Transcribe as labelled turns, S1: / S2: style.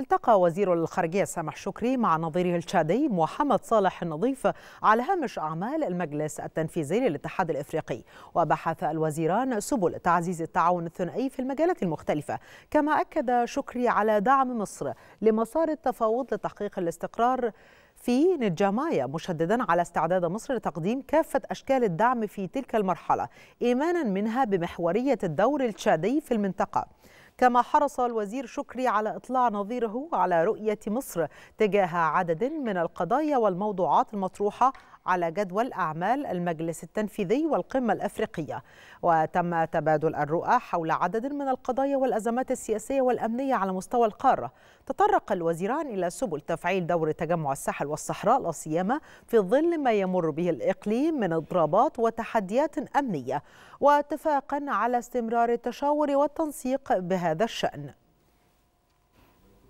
S1: التقى وزير الخارجية سامح شكري مع نظيره التشادي محمد صالح النظيف على هامش أعمال المجلس التنفيذي للاتحاد الإفريقي وبحث الوزيران سبل تعزيز التعاون الثنائي في المجالات المختلفة كما أكد شكري على دعم مصر لمسار التفاوض لتحقيق الاستقرار في نجامايا مشددا على استعداد مصر لتقديم كافة أشكال الدعم في تلك المرحلة إيمانا منها بمحورية الدور التشادي في المنطقة كما حرص الوزير شكري على إطلاع نظيره على رؤية مصر تجاه عدد من القضايا والموضوعات المطروحة على جدول أعمال المجلس التنفيذي والقمة الأفريقية وتم تبادل الرؤى حول عدد من القضايا والأزمات السياسية والأمنية على مستوى القارة تطرق الوزيران إلى سبل تفعيل دور تجمع الساحل والصحراء لاسيما سيما في ظل ما يمر به الإقليم من اضطرابات وتحديات أمنية واتفاقا على استمرار التشاور والتنسيق بهذا الشأن